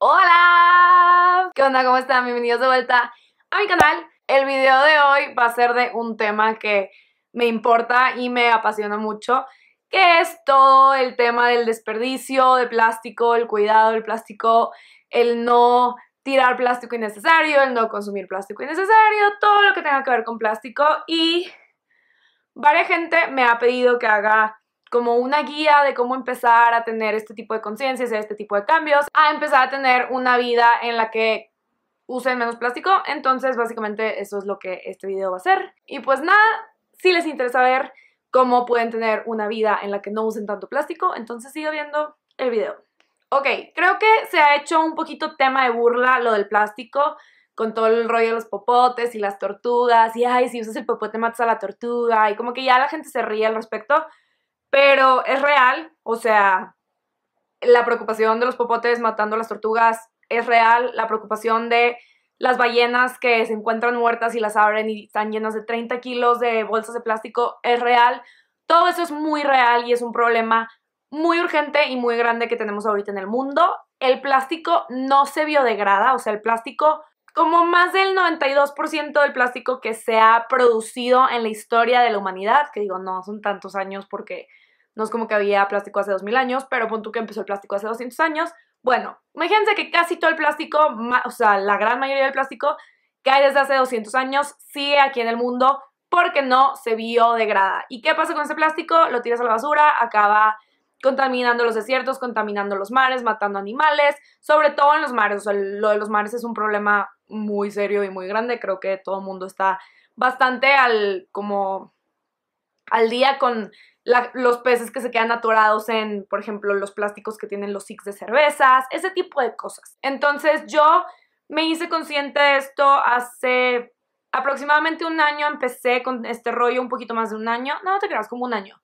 ¡Hola! ¿Qué onda? ¿Cómo están? Bienvenidos de vuelta a mi canal. El video de hoy va a ser de un tema que me importa y me apasiona mucho, que es todo el tema del desperdicio de plástico, el cuidado del plástico, el no tirar plástico innecesario, el no consumir plástico innecesario, todo lo que tenga que ver con plástico y Varia gente me ha pedido que haga como una guía de cómo empezar a tener este tipo de conciencias este tipo de cambios, a empezar a tener una vida en la que usen menos plástico. Entonces, básicamente eso es lo que este video va a ser. Y pues nada, si les interesa ver cómo pueden tener una vida en la que no usen tanto plástico, entonces sigo viendo el video. Ok, creo que se ha hecho un poquito tema de burla lo del plástico, con todo el rollo de los popotes y las tortugas, y ay, si usas el popote matas a la tortuga, y como que ya la gente se ríe al respecto, pero es real, o sea, la preocupación de los popotes matando a las tortugas es real, la preocupación de las ballenas que se encuentran muertas y las abren y están llenas de 30 kilos de bolsas de plástico es real. Todo eso es muy real y es un problema muy urgente y muy grande que tenemos ahorita en el mundo. El plástico no se biodegrada, o sea, el plástico, como más del 92% del plástico que se ha producido en la historia de la humanidad, que digo, no son tantos años porque no es como que había plástico hace 2000 años, pero pon tú que empezó el plástico hace 200 años. Bueno, imagínense que casi todo el plástico, o sea, la gran mayoría del plástico que hay desde hace 200 años sigue aquí en el mundo porque no se biodegrada. ¿Y qué pasa con ese plástico? Lo tiras a la basura, acaba contaminando los desiertos, contaminando los mares, matando animales, sobre todo en los mares. O sea, lo de los mares es un problema muy serio y muy grande. Creo que todo el mundo está bastante al como al día con los peces que se quedan atorados en, por ejemplo, los plásticos que tienen los six de cervezas, ese tipo de cosas. Entonces yo me hice consciente de esto hace aproximadamente un año, empecé con este rollo un poquito más de un año, no, no te creas, como un año.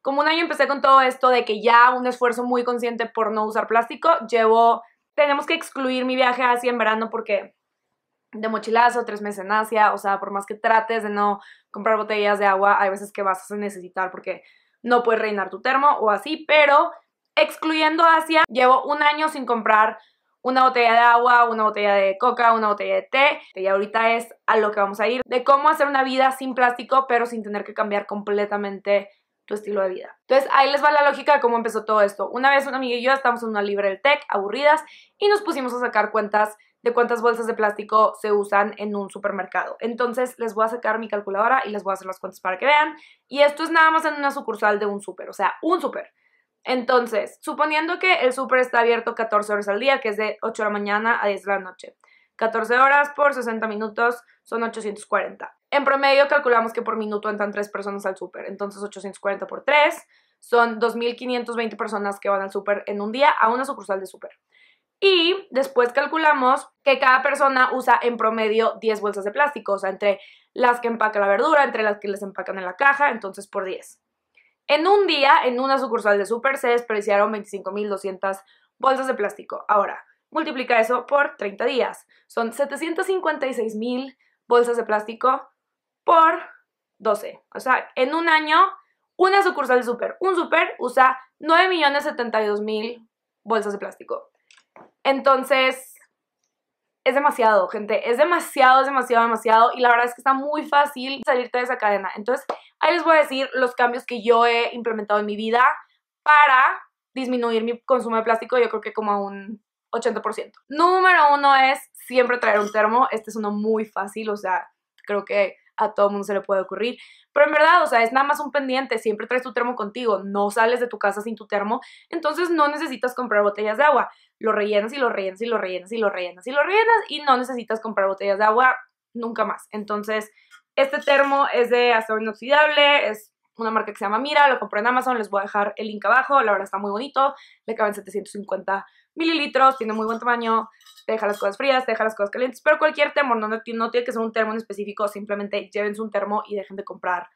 Como un año empecé con todo esto de que ya un esfuerzo muy consciente por no usar plástico, llevo, tenemos que excluir mi viaje hacia en verano porque de mochilazo, tres meses en Asia, o sea, por más que trates de no comprar botellas de agua, hay veces que vas a necesitar porque no puedes reinar tu termo o así, pero excluyendo Asia, llevo un año sin comprar una botella de agua, una botella de coca, una botella de té, y ahorita es a lo que vamos a ir, de cómo hacer una vida sin plástico, pero sin tener que cambiar completamente tu estilo de vida. Entonces ahí les va la lógica de cómo empezó todo esto. Una vez un amigo y yo estábamos en una libre del tech, aburridas, y nos pusimos a sacar cuentas de cuántas bolsas de plástico se usan en un supermercado. Entonces les voy a sacar mi calculadora y les voy a hacer las cuentas para que vean. Y esto es nada más en una sucursal de un super, o sea, un super. Entonces, suponiendo que el super está abierto 14 horas al día, que es de 8 de la mañana a 10 de la noche. 14 horas por 60 minutos son 840. En promedio calculamos que por minuto entran 3 personas al súper, entonces 840 por 3 son 2.520 personas que van al super en un día a una sucursal de súper. Y después calculamos que cada persona usa en promedio 10 bolsas de plástico, o sea, entre las que empaca la verdura, entre las que les empacan en la caja, entonces por 10. En un día, en una sucursal de Super se despreciaron 25.200 bolsas de plástico. Ahora, multiplica eso por 30 días. Son 756.000 bolsas de plástico por 12. O sea, en un año, una sucursal de Super, un Super usa 9.072.000 bolsas de plástico. Entonces, es demasiado, gente. Es demasiado, es demasiado, demasiado. Y la verdad es que está muy fácil salirte de esa cadena. Entonces, ahí les voy a decir los cambios que yo he implementado en mi vida para disminuir mi consumo de plástico. Yo creo que como a un 80%. Número uno es siempre traer un termo. Este es uno muy fácil, o sea, creo que a todo mundo se le puede ocurrir. Pero en verdad, o sea, es nada más un pendiente. Siempre traes tu termo contigo. No sales de tu casa sin tu termo. Entonces, no necesitas comprar botellas de agua lo rellenas y lo rellenas y lo rellenas y lo rellenas y lo rellenas y no necesitas comprar botellas de agua nunca más. Entonces, este termo es de acero inoxidable, es una marca que se llama Mira, lo compré en Amazon, les voy a dejar el link abajo, la verdad está muy bonito, le caben 750 mililitros, tiene muy buen tamaño, te deja las cosas frías, te deja las cosas calientes, pero cualquier termo, no, no, no tiene que ser un termo en específico, simplemente llévense un termo y dejen de comprar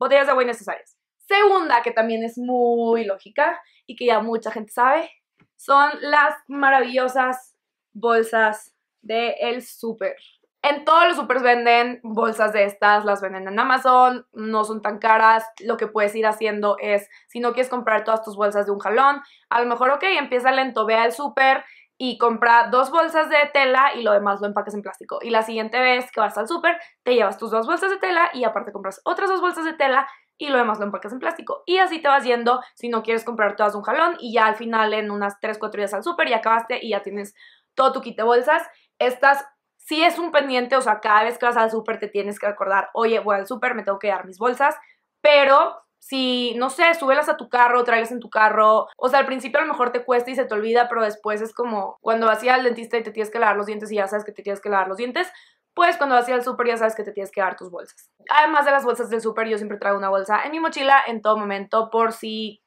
botellas de agua innecesarias. Segunda, que también es muy lógica y que ya mucha gente sabe, son las maravillosas bolsas del el súper. En todos los supers venden bolsas de estas, las venden en Amazon, no son tan caras. Lo que puedes ir haciendo es, si no quieres comprar todas tus bolsas de un jalón, a lo mejor, ok, empieza lento, ve al súper y compra dos bolsas de tela y lo demás lo empaques en plástico. Y la siguiente vez que vas al súper, te llevas tus dos bolsas de tela y aparte compras otras dos bolsas de tela y lo demás lo empacas en plástico. Y así te vas yendo si no quieres comprar todas un jalón y ya al final en unas 3, 4 días al súper y acabaste y ya tienes todo tu kit de bolsas. Estas sí es un pendiente, o sea, cada vez que vas al súper te tienes que acordar, oye, voy al súper, me tengo que dar mis bolsas, pero si, no sé, súbelas a tu carro, traigas en tu carro. O sea, al principio a lo mejor te cuesta y se te olvida, pero después es como cuando vas al dentista y te tienes que lavar los dientes y ya sabes que te tienes que lavar los dientes pues cuando vas al súper ya sabes que te tienes que dar tus bolsas. Además de las bolsas del súper, yo siempre traigo una bolsa en mi mochila en todo momento por si,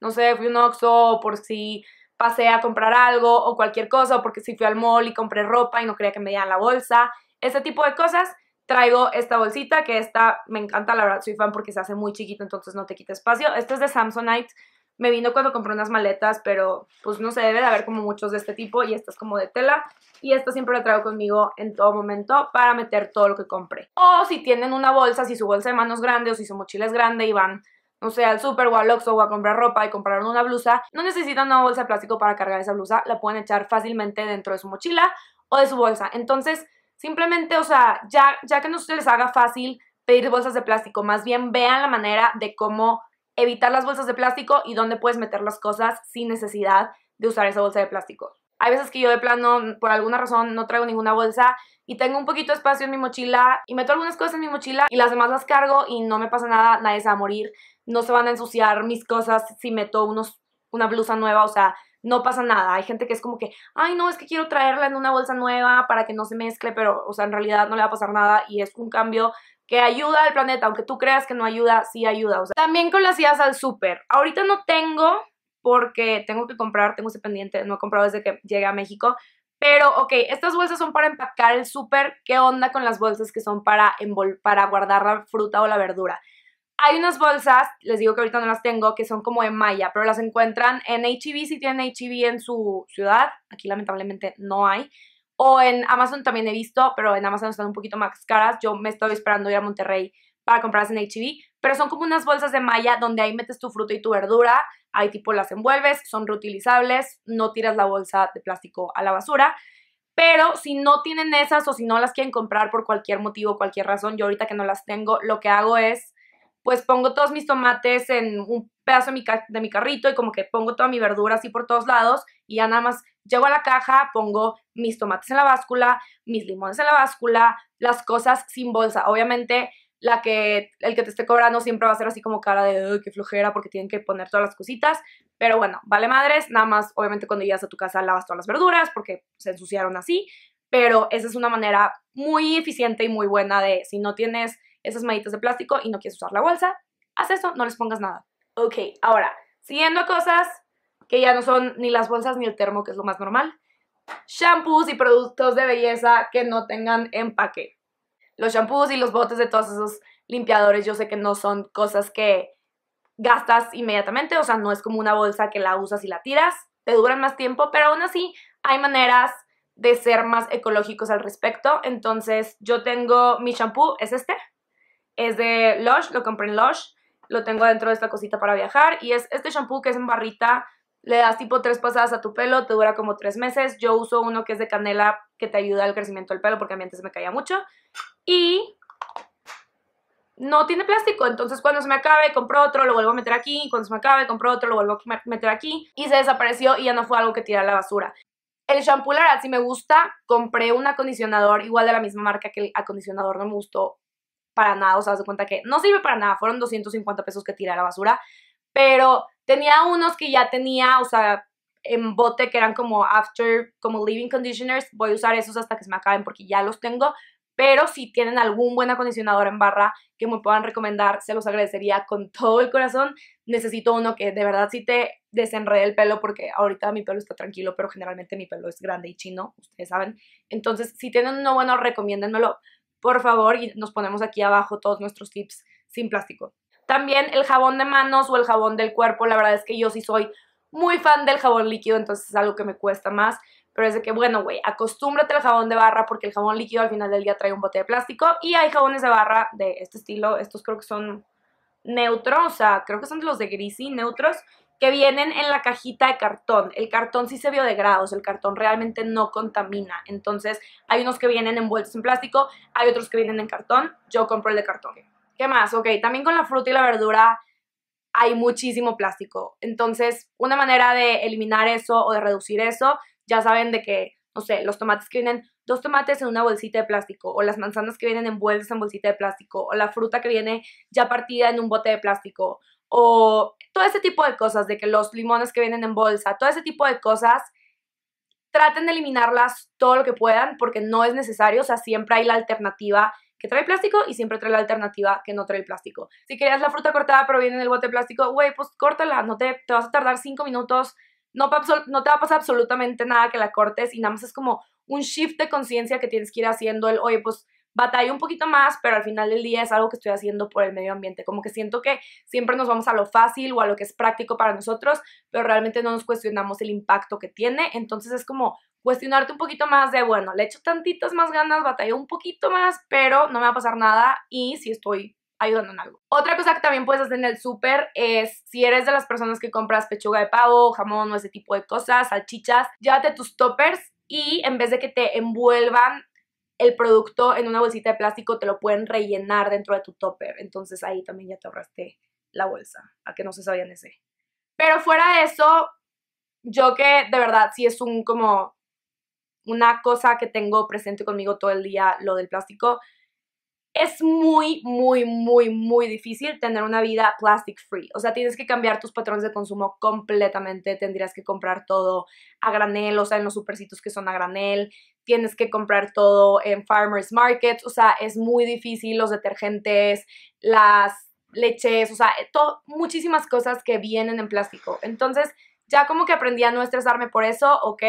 no sé, fui a un Oxxo, por si pasé a comprar algo o cualquier cosa, o porque si fui al mall y compré ropa y no quería que me dieran la bolsa, ese tipo de cosas. Traigo esta bolsita que esta me encanta, la verdad soy fan porque se hace muy chiquito, entonces no te quita espacio. Esta es de Samsonite, me vino cuando compré unas maletas, pero pues no se debe de haber como muchos de este tipo y esta es como de tela. Y esta siempre la traigo conmigo en todo momento para meter todo lo que compré. O si tienen una bolsa, si su bolsa de manos es grande o si su mochila es grande y van no sé, al super o al Oxxo o a comprar ropa y compraron una blusa, no necesitan una bolsa de plástico para cargar esa blusa, la pueden echar fácilmente dentro de su mochila o de su bolsa. Entonces, simplemente, o sea, ya, ya que no se les haga fácil pedir bolsas de plástico, más bien vean la manera de cómo evitar las bolsas de plástico y dónde puedes meter las cosas sin necesidad de usar esa bolsa de plástico. Hay veces que yo de plano, por alguna razón, no traigo ninguna bolsa y tengo un poquito de espacio en mi mochila y meto algunas cosas en mi mochila y las demás las cargo y no me pasa nada, nadie se va a morir, no se van a ensuciar mis cosas si meto unos, una blusa nueva, o sea, no pasa nada. Hay gente que es como que, ay, no, es que quiero traerla en una bolsa nueva para que no se mezcle, pero, o sea, en realidad no le va a pasar nada y es un cambio que ayuda al planeta, aunque tú creas que no ayuda, sí ayuda. también con las ideas al súper. Ahorita no tengo porque tengo que comprar, tengo ese pendiente, no he comprado desde que llegué a México. Pero, ok, estas bolsas son para empacar el súper. ¿Qué onda con las bolsas que son para, para guardar la fruta o la verdura? Hay unas bolsas, les digo que ahorita no las tengo, que son como de malla, pero las encuentran en HEB, si tienen HEB en su ciudad. Aquí lamentablemente no hay. O en Amazon también he visto, pero en Amazon están un poquito más caras. Yo me estoy esperando ir a Monterrey para comprarlas en HB, pero son como unas bolsas de malla donde ahí metes tu fruta y tu verdura, ahí tipo las envuelves, son reutilizables, no tiras la bolsa de plástico a la basura. Pero si no tienen esas o si no las quieren comprar por cualquier motivo, o cualquier razón, yo ahorita que no las tengo, lo que hago es, pues pongo todos mis tomates en un pedazo mi, de mi carrito y como que pongo toda mi verdura así por todos lados y ya nada más llego a la caja, pongo mis tomates en la báscula, mis limones en la báscula, las cosas sin bolsa. Obviamente, la que, el que te esté cobrando siempre va a ser así como cara de, qué flojera, porque tienen que poner todas las cositas. Pero bueno, vale madres, nada más, obviamente cuando llegas a tu casa lavas todas las verduras, porque se ensuciaron así. Pero esa es una manera muy eficiente y muy buena de, si no tienes esas meditas de plástico y no quieres usar la bolsa, haz eso, no les pongas nada. Ok, ahora, siguiendo cosas que ya no son ni las bolsas ni el termo, que es lo más normal. Shampoos y productos de belleza que no tengan empaque. Los shampoos y los botes de todos esos limpiadores yo sé que no son cosas que gastas inmediatamente, o sea, no es como una bolsa que la usas y la tiras, te duran más tiempo, pero aún así hay maneras de ser más ecológicos al respecto. Entonces yo tengo mi shampoo, es este, es de Lush, lo compré en Lush, lo tengo dentro de esta cosita para viajar y es este shampoo que es en barrita le das tipo tres pasadas a tu pelo, te dura como tres meses. Yo uso uno que es de canela que te ayuda al crecimiento del pelo porque a mí antes me caía mucho. Y no tiene plástico, entonces cuando se me acabe compro otro, lo vuelvo a meter aquí, cuando se me acabe compro otro, lo vuelvo a meter aquí y se desapareció y ya no fue algo que tirar a la basura. El shampoo, la me gusta. Compré un acondicionador igual de la misma marca que el acondicionador no me gustó para nada. O sea, se cuenta que no sirve para nada. Fueron 250 pesos que tiré a la basura. Pero Tenía unos que ya tenía, o sea, en bote que eran como after, como living conditioners. Voy a usar esos hasta que se me acaben porque ya los tengo. Pero si tienen algún buen acondicionador en barra que me puedan recomendar, se los agradecería con todo el corazón. Necesito uno que de verdad sí te desenrede el pelo porque ahorita mi pelo está tranquilo, pero generalmente mi pelo es grande y chino, ustedes saben. Entonces, si tienen uno bueno, recomiéndenmelo, por favor, y nos ponemos aquí abajo todos nuestros tips sin plástico. También el jabón de manos o el jabón del cuerpo, la verdad es que yo sí soy muy fan del jabón líquido, entonces es algo que me cuesta más. Pero es de que, bueno, güey, acostúmbrate al jabón de barra porque el jabón líquido al final del día trae un bote de plástico. Y hay jabones de barra de este estilo, estos creo que son neutros, o sea, creo que son los de Greasy, neutros, que vienen en la cajita de cartón. El cartón sí se biodegrada, o sea, el cartón realmente no contamina. Entonces, hay unos que vienen envueltos en plástico, hay otros que vienen en cartón. Yo compro el de cartón. ¿Qué más? Ok, también con la fruta y la verdura hay muchísimo plástico. Entonces, una manera de eliminar eso o de reducir eso, ya saben de que, no sé, los tomates que vienen, dos tomates en una bolsita de plástico, o las manzanas que vienen envueltas en bolsita de plástico, o la fruta que viene ya partida en un bote de plástico, o todo ese tipo de cosas, de que los limones que vienen en bolsa, todo ese tipo de cosas, traten de eliminarlas todo lo que puedan porque no es necesario, o sea, siempre hay la alternativa que trae plástico y siempre trae la alternativa que no trae plástico. Si querías la fruta cortada pero viene en el bote plástico, güey, pues córtala, no te, te vas a tardar cinco minutos, no, no te va a pasar absolutamente nada que la cortes y nada más es como un shift de conciencia que tienes que ir haciendo el, oye, pues batallo un poquito más, pero al final del día es algo que estoy haciendo por el medio ambiente. Como que siento que siempre nos vamos a lo fácil o a lo que es práctico para nosotros, pero realmente no nos cuestionamos el impacto que tiene. Entonces es como cuestionarte un poquito más de, bueno, le echo tantitas más ganas, batalla un poquito más, pero no me va a pasar nada y si estoy ayudando en algo. Otra cosa que también puedes hacer en el súper es, si eres de las personas que compras pechuga de pavo, jamón o ese tipo de cosas, salchichas, llévate tus toppers y en vez de que te envuelvan el producto en una bolsita de plástico te lo pueden rellenar dentro de tu topper. Entonces ahí también ya te ahorraste la bolsa, a que no se sabían ese. Pero fuera de eso, yo que de verdad si es un como una cosa que tengo presente conmigo todo el día, lo del plástico, es muy, muy, muy, muy difícil tener una vida plastic free. O sea, tienes que cambiar tus patrones de consumo completamente. Tendrías que comprar todo a granel, o sea, en los supercitos que son a granel. Tienes que comprar todo en farmers markets. O sea, es muy difícil. Los detergentes, las leches, o sea, eh, muchísimas cosas que vienen en plástico. Entonces, ya como que aprendí a no estresarme por eso, ok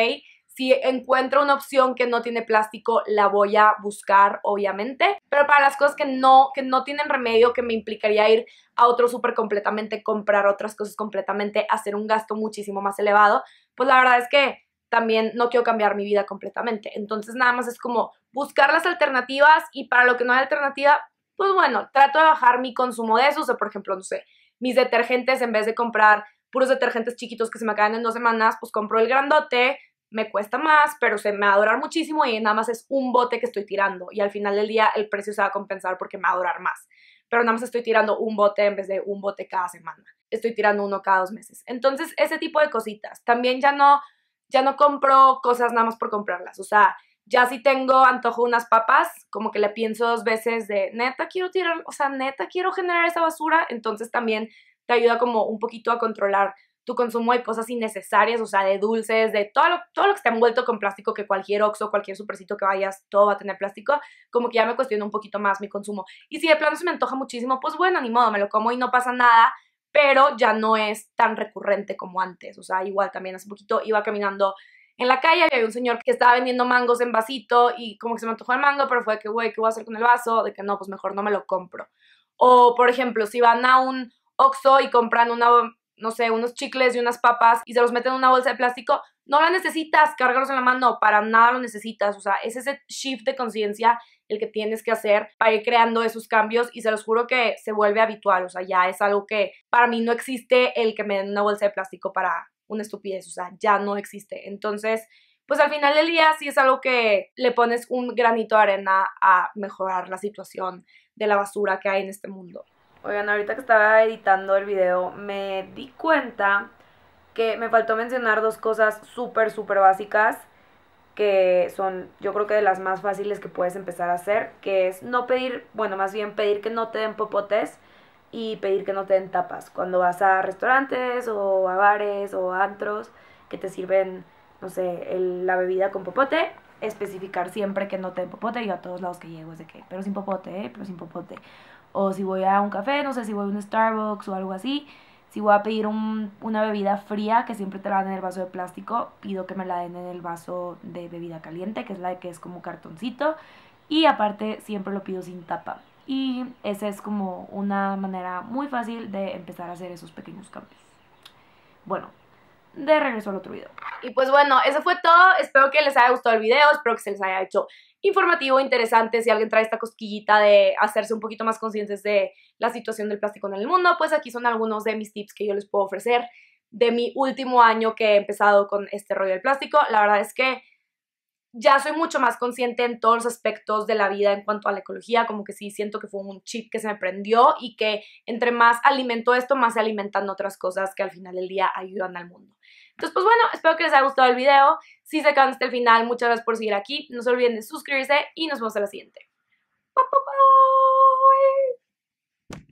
si encuentro una opción que no tiene plástico, la voy a buscar, obviamente. Pero para las cosas que no, que no tienen remedio, que me implicaría ir a otro súper completamente, comprar otras cosas completamente, hacer un gasto muchísimo más elevado, pues la verdad es que también no quiero cambiar mi vida completamente. Entonces nada más es como buscar las alternativas y para lo que no hay alternativa, pues bueno, trato de bajar mi consumo de eso. O sea, por ejemplo, no sé, mis detergentes en vez de comprar puros detergentes chiquitos que se me acaban en dos semanas, pues compro el grandote, me cuesta más, pero se me va a durar muchísimo y nada más es un bote que estoy tirando y al final del día el precio se va a compensar porque me va a durar más. Pero nada más estoy tirando un bote en vez de un bote cada semana. Estoy tirando uno cada dos meses. Entonces, ese tipo de cositas. También ya no, ya no compro cosas nada más por comprarlas. O sea, ya si tengo antojo unas papas, como que le pienso dos veces de, neta quiero tirar, o sea, neta quiero generar esa basura. Entonces también te ayuda como un poquito a controlar tu consumo de cosas innecesarias, o sea, de dulces, de todo lo, todo lo que está envuelto con plástico, que cualquier Oxxo, cualquier supercito que vayas, todo va a tener plástico, como que ya me cuestiona un poquito más mi consumo. Y si de plano se me antoja muchísimo, pues bueno, ni modo, me lo como y no pasa nada, pero ya no es tan recurrente como antes, o sea, igual también hace poquito iba caminando en la calle y había un señor que estaba vendiendo mangos en vasito y como que se me antojó el mango, pero fue que, güey, ¿qué voy a hacer con el vaso? De que no, pues mejor no me lo compro. O, por ejemplo, si van a un Oxxo y compran una no sé, unos chicles y unas papas y se los meten en una bolsa de plástico, no la necesitas, cárgalos en la mano, para nada lo necesitas, o sea, es ese shift de conciencia el que tienes que hacer para ir creando esos cambios y se los juro que se vuelve habitual, o sea, ya es algo que para mí no existe el que me den una bolsa de plástico para una estupidez, o sea, ya no existe. Entonces, pues al final del día sí es algo que le pones un granito de arena a mejorar la situación de la basura que hay en este mundo. Oigan, ahorita que estaba editando el video me di cuenta que me faltó mencionar dos cosas súper, súper básicas que son yo creo que de las más fáciles que puedes empezar a hacer, que es no pedir, bueno, más bien pedir que no te den popotes y pedir que no te den tapas. Cuando vas a restaurantes o a bares o a antros que te sirven, no sé, la bebida con popote, especificar siempre que no te den popote. Y a todos lados que llego es de que, pero sin popote, eh, pero sin popote o si voy a un café, no sé, si voy a un Starbucks o algo así, si voy a pedir una bebida fría, que siempre te la dan en el vaso de plástico, pido que me la den en el vaso de bebida caliente, que es la que es como cartoncito. Y aparte siempre lo pido sin tapa. Y esa es como una manera muy fácil de empezar a hacer esos pequeños cambios. Bueno, de regreso al otro video. Y pues bueno, eso fue todo. Espero que les haya gustado el video, espero que se les haya hecho informativo, interesante. Si alguien trae esta cosquillita de hacerse un poquito más conscientes de la situación del plástico en el mundo, pues aquí son algunos de mis tips que yo les puedo ofrecer de mi último año que he empezado con este rollo del plástico. La verdad es que ya soy mucho más consciente en todos los aspectos de la vida en cuanto a la ecología, como que sí siento que fue un chip que se me prendió y que entre más alimento esto, más se alimentan otras cosas que al final del día ayudan al mundo. Entonces, pues bueno, espero que les haya gustado el video. Si se quedan hasta el final, muchas gracias por seguir aquí. No se olviden de suscribirse y nos vemos en la siguiente. ¡Pa,